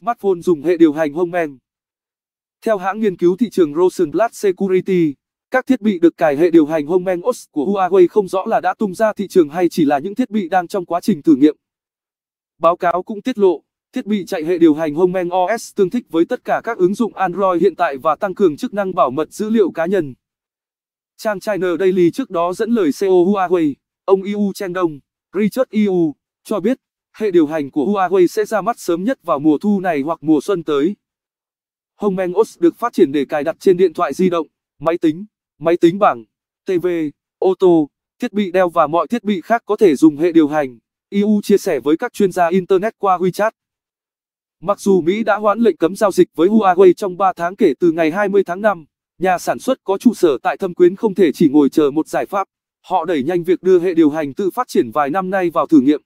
smartphone dùng hệ điều hành Homeman. Theo hãng nghiên cứu thị trường Rosenblatt Security, các thiết bị được cài hệ điều hành Homeman OS của Huawei không rõ là đã tung ra thị trường hay chỉ là những thiết bị đang trong quá trình thử nghiệm. Báo cáo cũng tiết lộ, thiết bị chạy hệ điều hành Homeman OS tương thích với tất cả các ứng dụng Android hiện tại và tăng cường chức năng bảo mật dữ liệu cá nhân. Trang China Daily trước đó dẫn lời CEO Huawei, ông Yu Chengdong, Richard Yu, cho biết hệ điều hành của Huawei sẽ ra mắt sớm nhất vào mùa thu này hoặc mùa xuân tới. Hongmeng OS được phát triển để cài đặt trên điện thoại di động, máy tính, máy tính bảng, TV, ô tô, thiết bị đeo và mọi thiết bị khác có thể dùng hệ điều hành, EU chia sẻ với các chuyên gia Internet qua WeChat. Mặc dù Mỹ đã hoãn lệnh cấm giao dịch với Huawei trong 3 tháng kể từ ngày 20 tháng 5, nhà sản xuất có trụ sở tại Thâm Quyến không thể chỉ ngồi chờ một giải pháp. Họ đẩy nhanh việc đưa hệ điều hành tự phát triển vài năm nay vào thử nghiệm.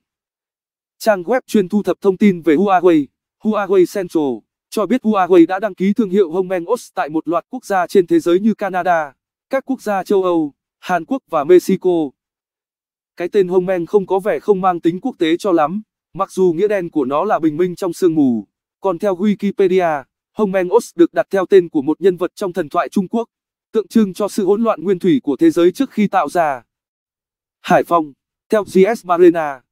Trang web chuyên thu thập thông tin về Huawei, Huawei Central, cho biết Huawei đã đăng ký thương hiệu Hongmeng tại một loạt quốc gia trên thế giới như Canada, các quốc gia châu Âu, Hàn Quốc và Mexico. Cái tên Hongmeng không có vẻ không mang tính quốc tế cho lắm, mặc dù nghĩa đen của nó là bình minh trong sương mù. Còn theo Wikipedia, Hongmeng được đặt theo tên của một nhân vật trong thần thoại Trung Quốc, tượng trưng cho sự hỗn loạn nguyên thủy của thế giới trước khi tạo ra. Hải Phòng, theo GS Marina.